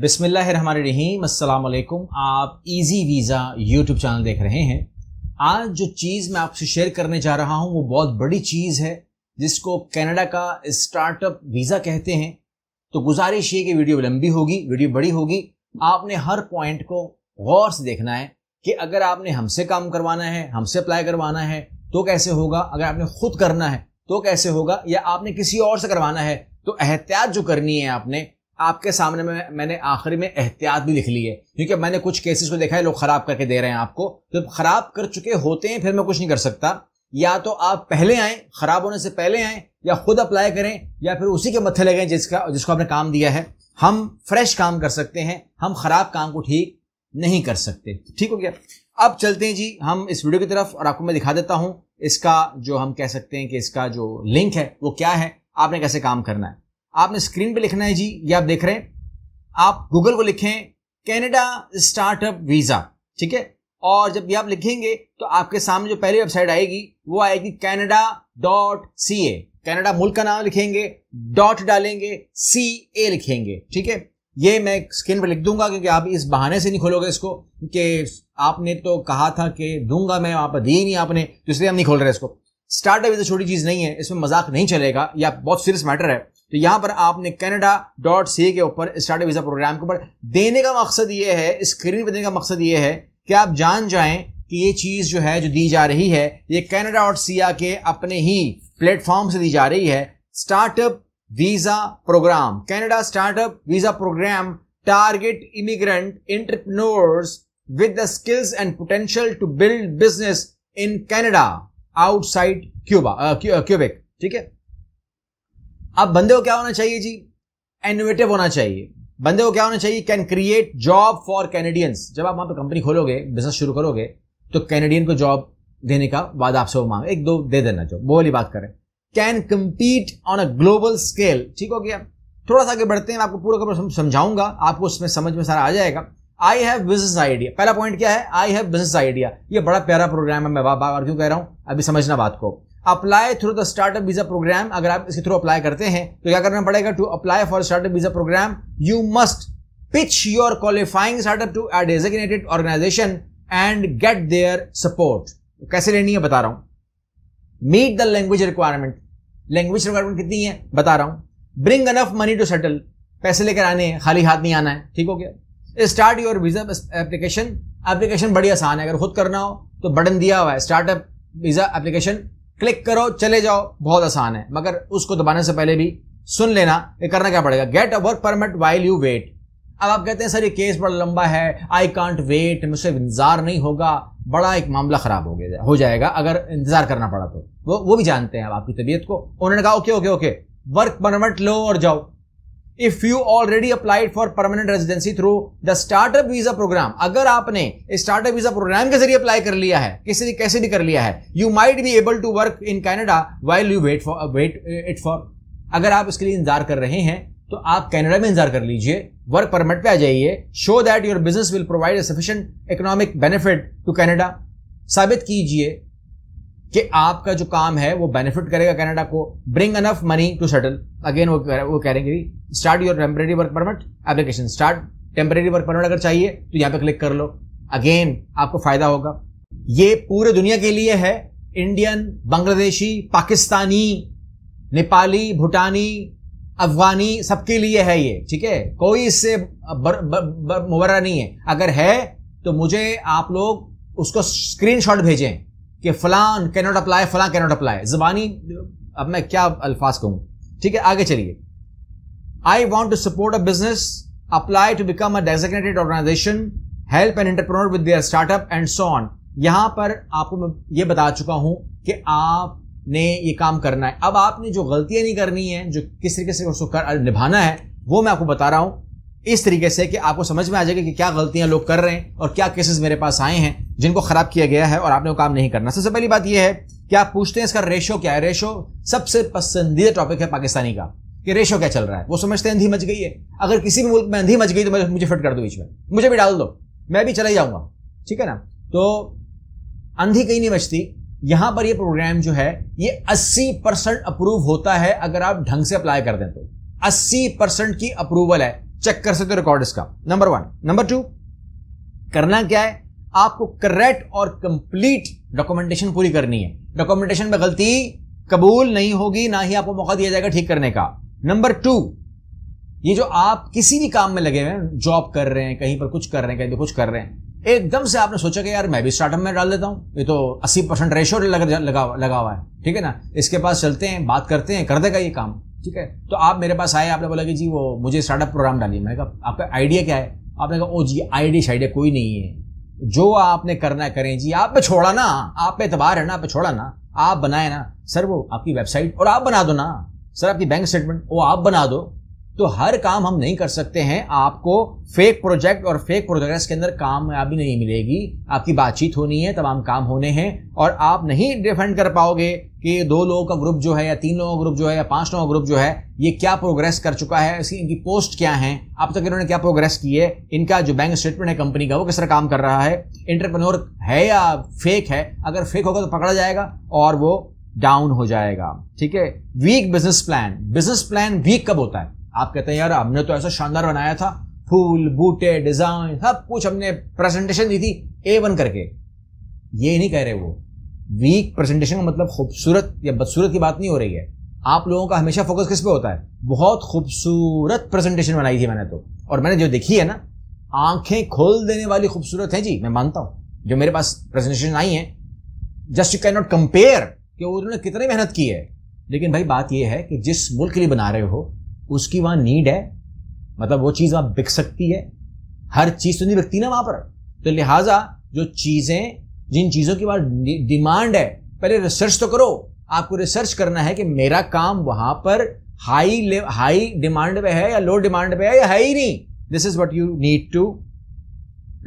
बिसमीम अल्लाम आप इजी वीज़ा यूट्यूब चैनल देख रहे हैं आज जो चीज़ मैं आपसे शेयर करने जा रहा हूँ वो बहुत बड़ी चीज़ है जिसको कनाडा का स्टार्टअप वीज़ा कहते हैं तो गुजारिश ये कि वीडियो लंबी होगी वीडियो बड़ी होगी आपने हर पॉइंट को गौर से देखना है कि अगर आपने हमसे काम करवाना है हमसे अप्लाई करवाना है तो कैसे होगा अगर आपने खुद करना है तो कैसे होगा या आपने किसी और से करवाना है तो एहतियात जो करनी है आपने आपके सामने में मैंने आखिरी में एहतियात भी लिख ली है क्योंकि मैंने कुछ केसेस को देखा है लोग खराब करके दे रहे हैं आपको तो जब खराब कर चुके होते हैं फिर मैं कुछ नहीं कर सकता या तो आप पहले आए खराब होने से पहले आए या खुद अप्लाई करें या फिर उसी के मत्थे लगें जिसका जिसको आपने काम दिया है हम फ्रेश काम कर सकते हैं हम खराब काम को ठीक नहीं कर सकते ठीक हो गया अब चलते हैं जी हम इस वीडियो की तरफ और आपको मैं दिखा देता हूं इसका जो हम कह सकते हैं कि इसका जो लिंक है वो क्या है आपने कैसे काम करना है आपने स्क्रीन पे लिखना है जी ये आप देख रहे हैं आप गूगल को लिखें कैनेडा स्टार्टअप वीजा ठीक है और जब ये आप लिखेंगे तो आपके सामने जो पहली वेबसाइट आएगी वो आएगी Canada dot C A Canada मुल्क का नाम लिखेंगे डॉट डालेंगे सी ए लिखेंगे ठीक है ये मैं स्क्रीन पर लिख दूंगा क्योंकि आप इस बहाने से नहीं खोलोगे इसको कि आपने तो कहा था कि दूंगा मैं वहां पर दी नहीं आपने तो इसलिए हम नहीं खोल रहे इसको स्टार्टअप इज छोटी चीज नहीं है इसमें मजाक नहीं चलेगा यह बहुत सीरियस मैटर है तो यहां पर आपने कैनेडा डॉट सी के ऊपर स्टार्ट वीजा प्रोग्राम के ऊपर देने का मकसद ये है स्क्रीन पर देने का मकसद ये है कि आप जान जाएं कि ये चीज़ जो है जो दी जा रही है ये कैनेडा और सिया के अपने ही प्लेटफॉर्म से दी जा रही है startup visa program Canada startup visa program target immigrant entrepreneurs with the skills and potential to build business in Canada outside Quebec Quebec ठीक है अब बंदे को क्या होना चाहिए जी इनोवेटिव होना चाहिए बंदे को क्या होना चाहिए can create job for Canadians जब आप वहां पर कंपनी खोलोगे बिजनेस शुरू करोगे तो कैनेडियन को जॉब देने का बाद आपसे वो मांगे एक दो दे देना जॉब वो वाली बात करें can compete on a global scale ठीक हो गया थोड़ा सा आगे बढ़ते हैं आपको पूरा समझाऊंगा आपको उसमें समझ में सारा आ जाएगा आई हैव बिजनेस आइडिया पहला पॉइंट क्या है आई हैव बिजनेस आइडिया ये बड़ा प्यारा प्रोग्राम है मैं बाबा और क्यों कह रहा हूं अभी समझना बात को apply through the startup visa program अगर आप इसके थ्रू अप्लाई करते हैं तो क्या करना पड़ेगा to apply for startup visa program you must pitch your qualifying startup to a designated organization and get their support कैसे लेनी है बता रहा हूं meet the language requirement language requirement कितनी है बता रहा हूं bring enough money to settle पैसे लेकर आने हैं खाली हाथ नहीं आना है ठीक हो गया start your visa application application बड़ी आसान है अगर खुद करना हो तो बटन दिया हुआ है स्टार्टअप वीजा एप्लीकेशन क्लिक करो चले जाओ बहुत आसान है मगर उसको दबाने से पहले भी सुन लेना ये करना क्या पड़ेगा get a work permit while you wait अब आप कहते हैं सर ये केस बड़ा लंबा है आई कांट वेट मुझसे इंतजार नहीं होगा बड़ा एक मामला खराब हो गया हो जाएगा अगर इंतजार करना पड़ा तो वो वो भी जानते हैं अब आपकी तबीयत को उन्होंने कहा okay okay okay work permit लो और जाओ if you already applied for permanent residency through the startup visa program अगर आपने स्टार्टअप वीजा प्रोग्राम के जरिए अप्लाई कर लिया है किसी कैसे भी कर लिया है you might be able to work in Canada while you wait for wait it for अगर आप इसके लिए इंतजार कर रहे हैं तो आप कैनेडा में इंतजार कर लीजिए वर्क परमिट पे आ जाइए show that your business will provide sufficient economic benefit to Canada साबित कीजिए कि आपका जो काम है वो बेनिफिट करेगा कनाडा को bring enough money to settle again वो वो कह रहे हैं कि start your temporary work permit application start temporary work permit अगर चाहिए तो यहाँ पे क्लिक कर लो अगेन आपको फायदा होगा ये पूरे दुनिया के लिए है इंडियन बांग्लादेशी पाकिस्तानी नेपाली भूटानी अफगानी सबके लिए है ये ठीक है कोई इससे मुबरा नहीं है अगर है तो मुझे आप लोग उसको स्क्रीनशॉट भेजें कि फलान नॉट अप्लाई फलां नॉट अप्लाई ज़बानी अब मैं क्या अल्फाज कहूँ ठीक है आगे चलिए I want to support a business apply to become a designated organization help and entrepreneur with their startup and so on यहां पर आपको मैं ये बता चुका हूं कि आपने ये काम करना है अब आपने जो गलतियां नहीं करनी है जो किस तरीके से उसको कर निभाना है वो मैं आपको बता रहा हूं इस तरीके से कि आपको समझ में आ जाएगा कि क्या गलतियां लोग कर रहे हैं और क्या केसेस मेरे पास आए हैं जिनको खराब किया गया है और आपने वो काम नहीं करना सबसे पहली बात यह है कि आप पूछते हैं इसका रेशो क्या है रेशो सबसे पसंदीदा टॉपिक है पाकिस्तानी का कि रेशो क्या चल रहा है वो समझते हैं अंधी मच गई है अगर किसी भी मुल्क में अंधी मच गई तो मुझे फिट कर दो बीच में मुझे भी डाल दो मैं भी चला जाऊंगा ठीक है ना तो अंधी कहीं नहीं मचती यहां पर ये प्रोग्राम जो है ये 80 परसेंट अप्रूव होता है अगर आप ढंग से अप्लाई कर दें तो 80 परसेंट की अप्रूवल है चेक कर सकते हो रिकॉर्ड इसका नंबर वन नंबर टू करना क्या है आपको करेक्ट और कंप्लीट डॉक्यूमेंटेशन पूरी करनी है डॉक्यूमेंटेशन में गलती कबूल नहीं होगी ना ही आपको मौका दिया जाएगा ठीक करने का नंबर टू ये जो आप किसी भी काम में लगे हुए हैं जॉब कर रहे हैं कहीं पर कुछ कर रहे हैं कहीं पर कुछ कर रहे हैं एकदम से आपने सोचा कि यार मैं भी स्टार्टअप में डाल देता हूं ये तो 80 परसेंट रेशो लगा लगा हुआ है ठीक है ना इसके पास चलते हैं बात करते हैं कर देगा ये काम ठीक है तो आप मेरे पास आए आपने बोला कि जी वो मुझे स्टार्टअप प्रोग्राम डालिए मैंने कहा आपका आइडिया क्या है आपने कहा ओ जी आइडिया शाइडिया कोई नहीं है जो आपने करना है करें जी आप पे छोड़ा ना आप पे एतबार है ना आप पे छोड़ा ना आप बनाए ना सर वो आपकी वेबसाइट और आप बना दो ना सर आपकी बैंक स्टेटमेंट वो आप बना दो तो हर काम हम नहीं कर सकते हैं आपको फेक प्रोजेक्ट और फेक प्रोजेक्ट के अंदर कामयाबी नहीं मिलेगी आपकी बातचीत होनी है तमाम काम होने हैं और आप नहीं डिफेंड कर पाओगे कि दो लोगों का ग्रुप जो है या तीन लोगों का ग्रुप जो है या पांच लोगों का ग्रुप जो है ये क्या प्रोग्रेस कर चुका है इसकी इनकी पोस्ट क्या है अब तक इन्होंने क्या प्रोग्रेस की है इनका जो बैंक स्टेटमेंट है कंपनी का वो किस तरह काम कर रहा है इंटरप्रनोर है या फेक है अगर फेक होगा तो पकड़ा जाएगा और वो डाउन हो जाएगा ठीक है weak business plan business plan weak कब होता है आप कहते हैं यार हमने तो ऐसा शानदार बनाया था फूल बूटे डिजाइन सब कुछ हमने प्रेजेंटेशन दी थी ए वन करके ये नहीं कह रहे वो वीक प्रेजेंटेशन का मतलब खूबसूरत या बदसूरत की बात नहीं हो रही है आप लोगों का हमेशा फोकस किस पे होता है बहुत खूबसूरत प्रेजेंटेशन बनाई थी मैंने तो और मैंने जो देखी है ना आंखें खोल देने वाली खूबसूरत है जी मैं मानता हूं जो मेरे पास प्रेजेंटेशन आई है just you can not compare कि उन्होंने कितनी मेहनत की है लेकिन भाई बात यह है कि जिस मुल्क के लिए बना रहे हो उसकी वहां नीड है मतलब वो चीज़ वहां बिक सकती है हर चीज़ तो नहीं बिकती ना वहां पर तो लिहाजा जो चीज़ें जिन चीज़ों की वहां डिमांड है पहले रिसर्च तो करो आपको रिसर्च करना है कि मेरा काम वहां पर हाई हाई डिमांड पे है या लो डिमांड पे है या है ही नहीं this is what you need to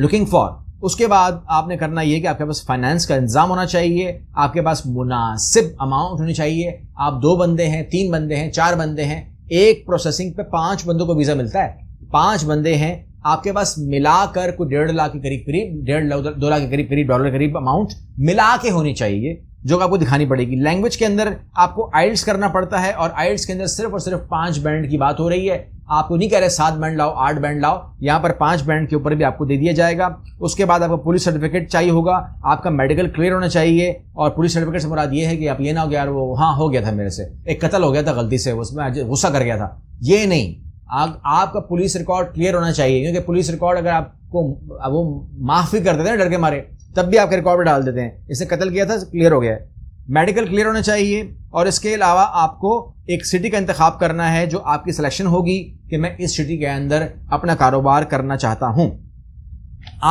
looking for उसके बाद आपने करना यह कि आपके पास फाइनेंस का इंतजाम होना चाहिए आपके पास मुनासिब अमाउंट होनी चाहिए आप दो बंदे हैं तीन बंदे हैं चार बंदे हैं एक प्रोसेसिंग पे पांच बंदों को वीजा मिलता है पांच बंदे हैं आपके पास मिलाकर कोई डेढ़ लाख के करीब करीब डेढ़ लाख दो लाख के करीब करीब डॉलर करीब अमाउंट मिला के होनी चाहिए जो आपको दिखानी पड़ेगी लैंग्वेज के अंदर आपको आइल्स करना पड़ता है और आइल्स के अंदर सिर्फ और सिर्फ पांच बैंड की बात हो रही है आपको नहीं कह रहे सात बैंड लाओ आठ बैंड लाओ यहाँ पर पांच बैंड के ऊपर भी आपको दे दिया जाएगा उसके बाद आपको पुलिस सर्टिफिकेट चाहिए होगा आपका मेडिकल क्लियर होना चाहिए और पुलिस सर्टिफिकेट से मुराद ये है कि आप ये ना हो यार वो हाँ हो गया था मेरे से एक कत्ल हो गया था गलती से उसमें गुस्सा कर गया था ये नहीं आग, आपका पुलिस रिकॉर्ड क्लियर होना चाहिए क्योंकि पुलिस रिकॉर्ड अगर आपको वो माफ़ भी कर देते हैं डर के मारे तब भी आपके रिकॉर्ड में डाल देते हैं इसे कत्ल किया था क्लियर हो गया है मेडिकल क्लियर होना चाहिए और इसके अलावा आपको एक सिटी का इंतखब करना है जो आपकी सिलेक्शन होगी कि मैं इस सिटी के अंदर अपना कारोबार करना चाहता हूं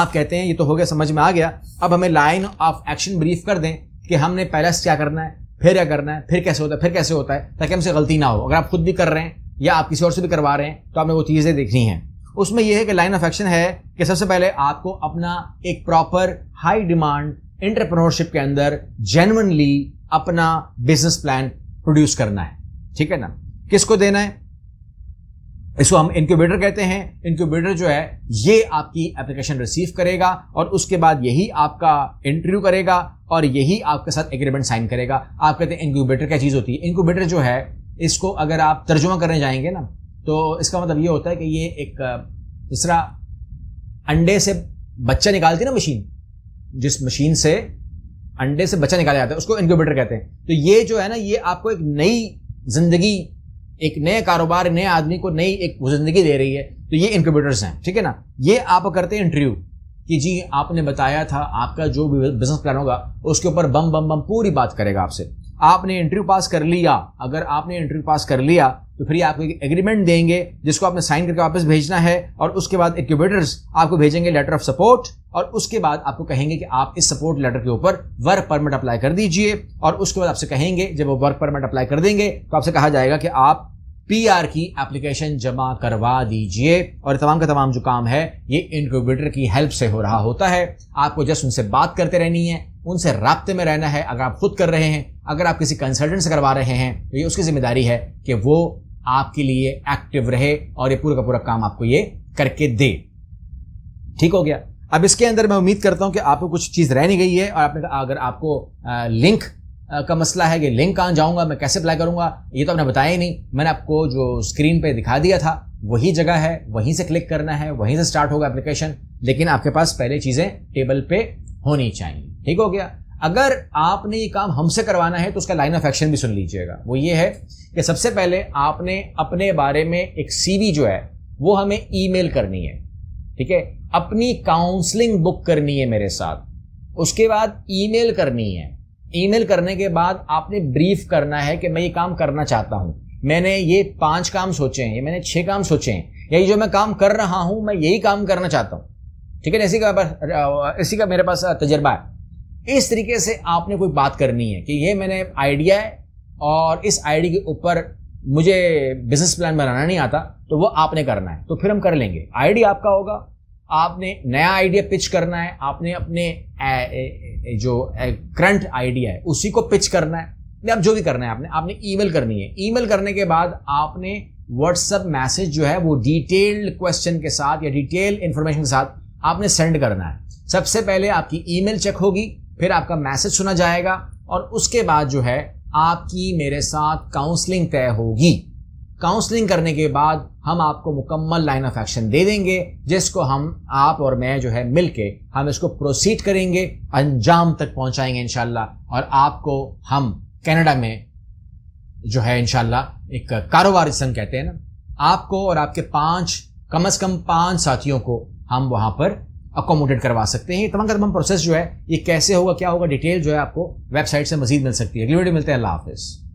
आप कहते हैं ये तो हो गया समझ में आ गया अब हमें लाइन ऑफ एक्शन ब्रीफ कर दें कि हमने पहले क्या करना है फिर क्या करना है फिर कैसे होता है फिर कैसे होता है ताकि हमसे गलती ना हो अगर आप खुद भी कर रहे हैं या आप किसी और से भी करवा रहे हैं तो आपने वो चीज़ें देखनी हैं उसमें यह है कि लाइन ऑफ एक्शन है कि सबसे पहले आपको अपना एक प्रॉपर हाई डिमांड इंटरप्रेन्योरशिप के अंदर जेनवनली अपना बिजनेस प्लान प्रोड्यूस करना है ठीक है ना किसको देना है इसको हम इंक्यूबेटर कहते हैं इंक्यूबेटर जो है ये आपकी एप्लीकेशन रिसीव करेगा और उसके बाद यही आपका इंटरव्यू करेगा और यही आपके साथ एग्रीमेंट साइन करेगा आप कहते हैं इंक्यूबेटर क्या चीज़ होती है इंक्यूबेटर जो है इसको अगर आप तर्जुमा करने जाएंगे ना तो इसका मतलब ये होता है कि ये एक जिस तरह अंडे से बच्चा निकालती है ना मशीन जिस मशीन से अंडे से बच्चा निकाला जाता है उसको इनक्यूबेटर कहते हैं तो ये जो है ना ये आपको एक नई जिंदगी एक नए कारोबार नए आदमी को नई एक जिंदगी दे रही है तो ये इनक्यूबेटर्स हैं ठीक है ना ये आप करते हैं इंटरव्यू कि जी आपने बताया था आपका जो भी बिजनेस प्लान होगा उसके ऊपर बम बम बम पूरी बात करेगा आपसे आपने इंटरव्यू पास कर लिया अगर आपने इंटरव्यू पास कर लिया तो फिर आपको एक एग्रीमेंट देंगे जिसको आपने साइन करके वापस भेजना है और उसके बाद इक्यूबेटर्स आपको भेजेंगे लेटर ऑफ सपोर्ट और उसके बाद आपको कहेंगे कि आप इस सपोर्ट लेटर के ऊपर वर्क परमिट अप्लाई कर दीजिए और उसके बाद आपसे कहेंगे जब वो वर्क परमिट अप्लाई कर देंगे तो आपसे कहा जाएगा कि आप पी की एप्लीकेशन जमा करवा दीजिए और तमाम का तमाम जो काम है ये इनक्यूबेटर की हेल्प से हो रहा होता है आपको जस्ट उनसे बात करते रहनी है उनसे रबते में रहना है अगर आप खुद कर रहे हैं अगर आप किसी कंसल्टेंट से करवा रहे हैं तो ये उसकी जिम्मेदारी है कि वो आपके लिए एक्टिव रहे और ये पूरा का पूरा काम आपको ये करके दे ठीक हो गया अब इसके अंदर मैं उम्मीद करता हूं कि आपको कुछ चीज़ रह नहीं गई है और आपने अगर आपको लिंक का मसला है कि लिंक कहाँ जाऊंगा मैं कैसे अप्लाई करूंगा ये तो आपने बताया ही नहीं मैंने आपको जो स्क्रीन पे दिखा दिया था वही जगह है वहीं से क्लिक करना है वहीं से स्टार्ट होगा एप्लीकेशन लेकिन आपके पास पहले चीज़ें टेबल पे होनी चाहिए ठीक हो गया अगर आपने ये काम हमसे करवाना है तो उसका लाइन ऑफ एक्शन भी सुन लीजिएगा वो ये है कि सबसे पहले आपने अपने बारे में एक सीवी जो है वो हमें ईमेल करनी है ठीक है अपनी काउंसलिंग बुक करनी है मेरे साथ उसके बाद ईमेल करनी है ईमेल करने के बाद आपने ब्रीफ करना है कि मैं ये काम करना चाहता हूं मैंने ये पांच काम सोचे हैं मैंने छह काम सोचे हैं यही जो मैं काम कर रहा हूं मैं यही काम करना चाहता हूं ठीक है इसी का इसी का मेरे पास तजर्बा है इस तरीके से आपने कोई बात करनी है कि ये मैंने आइडिया है और इस आइडिया के ऊपर मुझे बिजनेस प्लान बनाना नहीं आता तो वो आपने करना है तो फिर हम कर लेंगे आइडिया आपका होगा आपने नया आइडिया पिच करना है आपने अपने ए, ए, ए, जो करंट आइडिया है उसी को पिच करना है नहीं आप जो भी करना है आपने आपने ईमेल करनी है ईमेल करने के बाद आपने व्हाट्सएप मैसेज जो है वो डिटेल्ड क्वेश्चन के साथ या डिटेल इन्फॉर्मेशन के साथ आपने सेंड करना है सबसे पहले आपकी ईमेल चेक होगी फिर आपका मैसेज सुना जाएगा और उसके बाद जो है आपकी मेरे साथ काउंसलिंग तय होगी काउंसलिंग करने के बाद हम आपको मुकम्मल लाइन ऑफ एक्शन दे देंगे जिसको हम आप और मैं जो है मिलके हम इसको प्रोसीड करेंगे अंजाम तक पहुंचाएंगे इनशाला और आपको हम कनाडा में जो है इनशाला एक कारोबारी संघ कहते हैं ना आपको और आपके पांच कम से कम पांच साथियों को हम वहां पर अकोमोडेट करवा सकते हैं ये तमाम तमाम प्रोसेस जो है ये कैसे होगा क्या होगा डिटेल जो है आपको वेबसाइट से मजीद मिल सकती है अगली वीडियो मिलते हैं अल्लाह हाफिज़